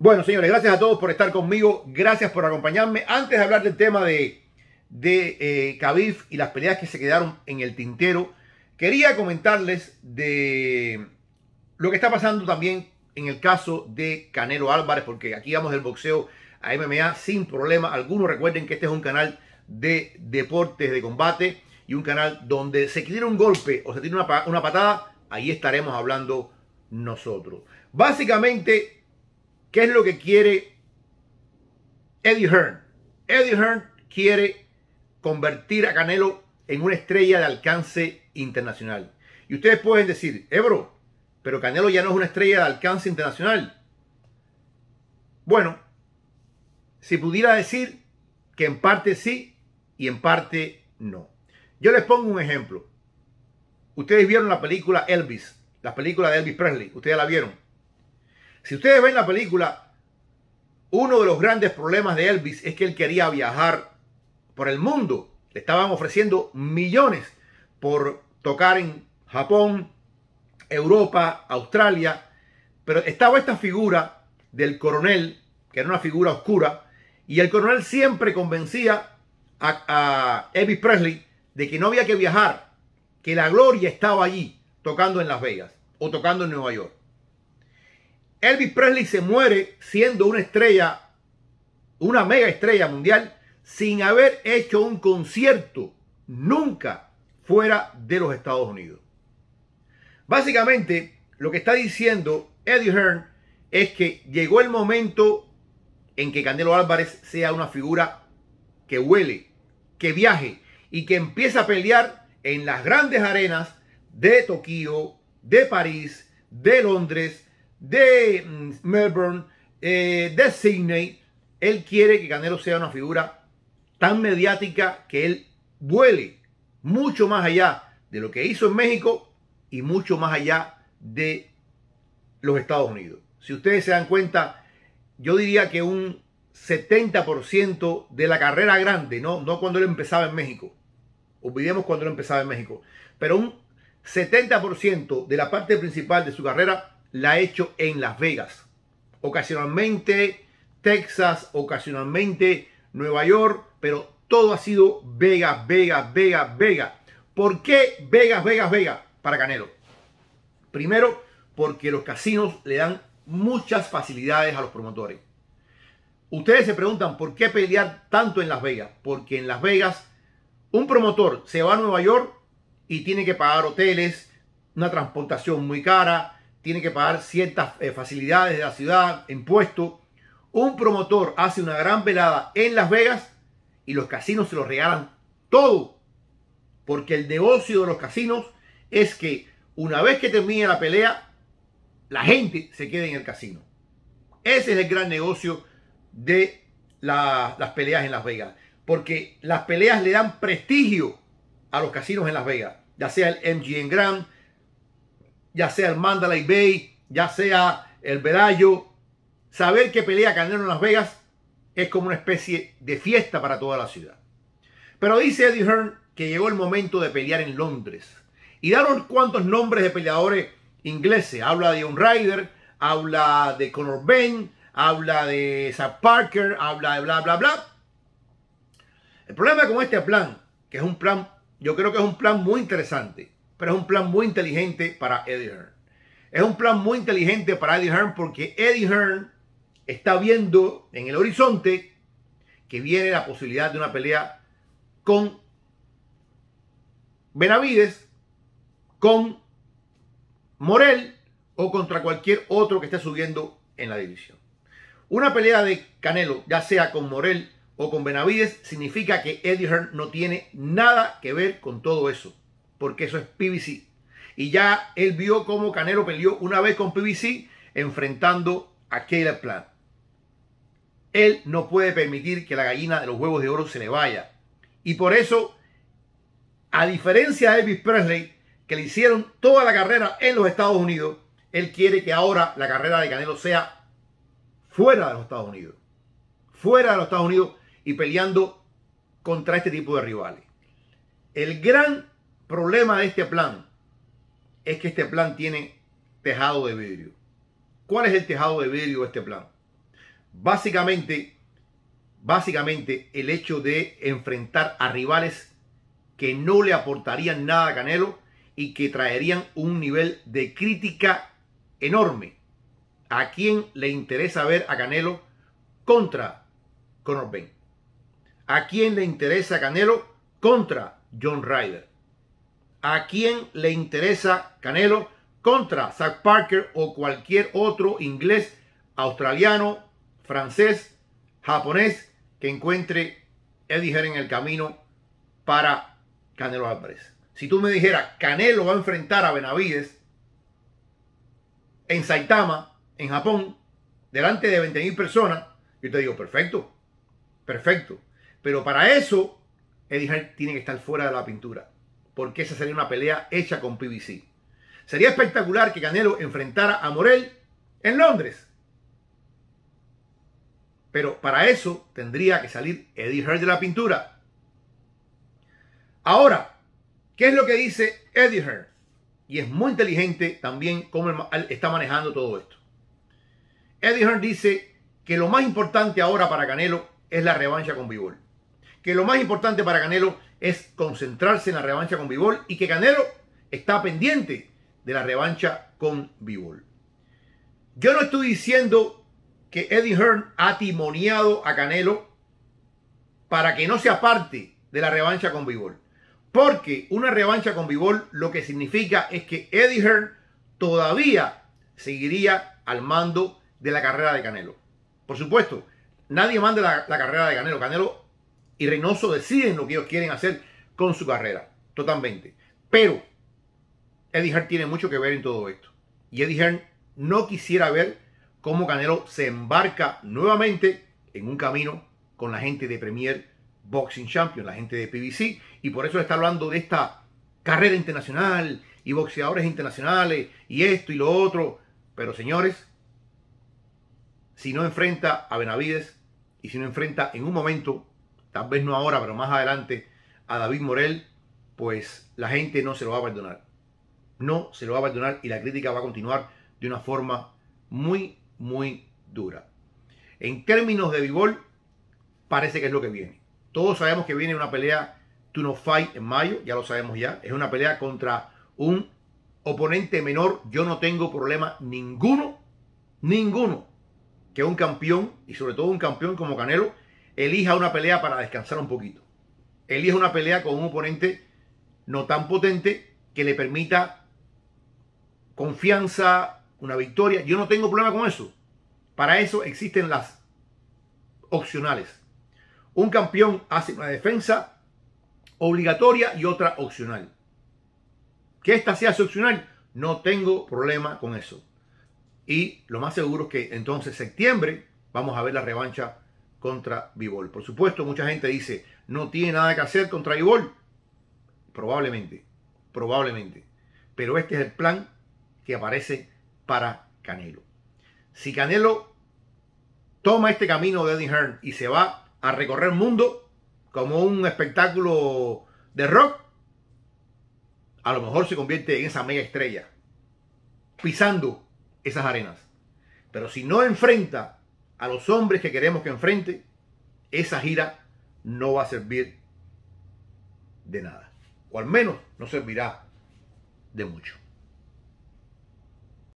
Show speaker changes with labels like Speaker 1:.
Speaker 1: Bueno, señores, gracias a todos por estar conmigo. Gracias por acompañarme. Antes de hablar del tema de, de eh, y las peleas que se quedaron en el tintero, quería comentarles de lo que está pasando también en el caso de Canelo Álvarez, porque aquí vamos del boxeo a MMA sin problema. Algunos recuerden que este es un canal de deportes de combate y un canal donde se quiere un golpe o se tiene una, una patada, ahí estaremos hablando nosotros. Básicamente, ¿Qué es lo que quiere Eddie Hearn? Eddie Hearn quiere convertir a Canelo en una estrella de alcance internacional. Y ustedes pueden decir, Ebro, eh, pero Canelo ya no es una estrella de alcance internacional. Bueno, si pudiera decir que en parte sí y en parte no. Yo les pongo un ejemplo. Ustedes vieron la película Elvis, la película de Elvis Presley, ustedes la vieron. Si ustedes ven la película, uno de los grandes problemas de Elvis es que él quería viajar por el mundo. Le estaban ofreciendo millones por tocar en Japón, Europa, Australia. Pero estaba esta figura del coronel, que era una figura oscura, y el coronel siempre convencía a, a Elvis Presley de que no había que viajar, que la gloria estaba allí, tocando en Las Vegas o tocando en Nueva York. Elvis Presley se muere siendo una estrella, una mega estrella mundial, sin haber hecho un concierto nunca fuera de los Estados Unidos. Básicamente, lo que está diciendo Eddie Hearn es que llegó el momento en que Candelo Álvarez sea una figura que huele, que viaje y que empiece a pelear en las grandes arenas de Tokio, de París, de Londres, de mm, Melbourne, eh, de Sydney. Él quiere que Canelo sea una figura tan mediática que él vuele mucho más allá de lo que hizo en México y mucho más allá de los Estados Unidos. Si ustedes se dan cuenta, yo diría que un 70% de la carrera grande, no, no cuando él empezaba en México, olvidemos cuando él empezaba en México, pero un 70% de la parte principal de su carrera la ha hecho en Las Vegas. Ocasionalmente Texas, ocasionalmente Nueva York, pero todo ha sido Vegas, Vegas, Vegas, Vegas. ¿Por qué Vegas, Vegas, Vegas para Canelo? Primero, porque los casinos le dan muchas facilidades a los promotores. Ustedes se preguntan por qué pelear tanto en Las Vegas. Porque en Las Vegas un promotor se va a Nueva York y tiene que pagar hoteles, una transportación muy cara, tiene que pagar ciertas eh, facilidades de la ciudad, impuestos. Un promotor hace una gran velada en Las Vegas y los casinos se lo regalan todo. Porque el negocio de los casinos es que una vez que termine la pelea, la gente se quede en el casino. Ese es el gran negocio de las peleas en Las Vegas. Porque las peleas le dan prestigio a los casinos en Las Vegas. Ya sea el MGM Grand, ya sea el Mandalay Bay, ya sea el Velayo, saber que pelea Canelo en Las Vegas es como una especie de fiesta para toda la ciudad. Pero dice Eddie Hearn que llegó el momento de pelear en Londres. Y daros cuantos nombres de peleadores ingleses. Habla de un Ryder, habla de Conor Ben, habla de Zach Parker, habla de bla, bla, bla. El problema con este plan, que es un plan, yo creo que es un plan muy interesante, pero es un plan muy inteligente para Eddie Hearn. Es un plan muy inteligente para Eddie Hearn porque Eddie Hearn está viendo en el horizonte que viene la posibilidad de una pelea con Benavides, con Morel o contra cualquier otro que esté subiendo en la división. Una pelea de Canelo, ya sea con Morel o con Benavides, significa que Eddie Hearn no tiene nada que ver con todo eso porque eso es PBC. Y ya él vio cómo Canelo peleó una vez con PBC enfrentando a Caleb Plant. Él no puede permitir que la gallina de los huevos de oro se le vaya. Y por eso, a diferencia de Elvis Presley, que le hicieron toda la carrera en los Estados Unidos, él quiere que ahora la carrera de Canelo sea fuera de los Estados Unidos. Fuera de los Estados Unidos y peleando contra este tipo de rivales. El gran problema de este plan es que este plan tiene tejado de vidrio. ¿Cuál es el tejado de vidrio de este plan? Básicamente, básicamente el hecho de enfrentar a rivales que no le aportarían nada a Canelo y que traerían un nivel de crítica enorme. ¿A quién le interesa ver a Canelo contra Conor Benn? ¿A quién le interesa Canelo contra John Ryder? ¿A quién le interesa Canelo contra Zach Parker o cualquier otro inglés, australiano, francés, japonés que encuentre Eddie Herr en el camino para Canelo Álvarez? Si tú me dijeras, Canelo va a enfrentar a Benavides en Saitama, en Japón, delante de 20.000 personas, yo te digo, perfecto, perfecto. Pero para eso, Eddie Herr tiene que estar fuera de la pintura porque esa sería una pelea hecha con PBC. Sería espectacular que Canelo enfrentara a Morel en Londres. Pero para eso tendría que salir Eddie Hearn de la pintura. Ahora, ¿qué es lo que dice Eddie Hearn? Y es muy inteligente también cómo está manejando todo esto. Eddie Hearn dice que lo más importante ahora para Canelo es la revancha con Bivol. Que lo más importante para Canelo es concentrarse en la revancha con Vivol y que Canelo está pendiente de la revancha con Vivol. Yo no estoy diciendo que Eddie Hearn ha timoneado a Canelo para que no sea parte de la revancha con Vivol, Porque una revancha con Vivol lo que significa es que Eddie Hearn todavía seguiría al mando de la carrera de Canelo. Por supuesto, nadie manda la, la carrera de Canelo. Canelo y Reynoso deciden lo que ellos quieren hacer con su carrera, totalmente. Pero Eddie Hearn tiene mucho que ver en todo esto. Y Eddie Hearn no quisiera ver cómo Canelo se embarca nuevamente en un camino con la gente de Premier Boxing Champions, la gente de PBC, y por eso está hablando de esta carrera internacional y boxeadores internacionales y esto y lo otro. Pero señores, si no enfrenta a Benavides y si no enfrenta en un momento tal vez no ahora, pero más adelante, a David Morel, pues la gente no se lo va a perdonar. No se lo va a perdonar y la crítica va a continuar de una forma muy, muy dura. En términos de Ball, parece que es lo que viene. Todos sabemos que viene una pelea Tuno Fight en mayo, ya lo sabemos ya. Es una pelea contra un oponente menor. Yo no tengo problema ninguno, ninguno, que un campeón, y sobre todo un campeón como Canelo, elija una pelea para descansar un poquito. Elija una pelea con un oponente no tan potente que le permita confianza, una victoria. Yo no tengo problema con eso. Para eso existen las opcionales. Un campeón hace una defensa obligatoria y otra opcional. Que esta sea opcional, no tengo problema con eso. Y lo más seguro es que entonces septiembre vamos a ver la revancha contra Bivol. Por supuesto, mucha gente dice, no tiene nada que hacer contra Vivol Probablemente, probablemente. Pero este es el plan que aparece para Canelo. Si Canelo toma este camino de Eddie Hearn y se va a recorrer el mundo como un espectáculo de rock, a lo mejor se convierte en esa mega estrella, pisando esas arenas. Pero si no enfrenta a los hombres que queremos que enfrente, esa gira no va a servir de nada. O al menos no servirá de mucho.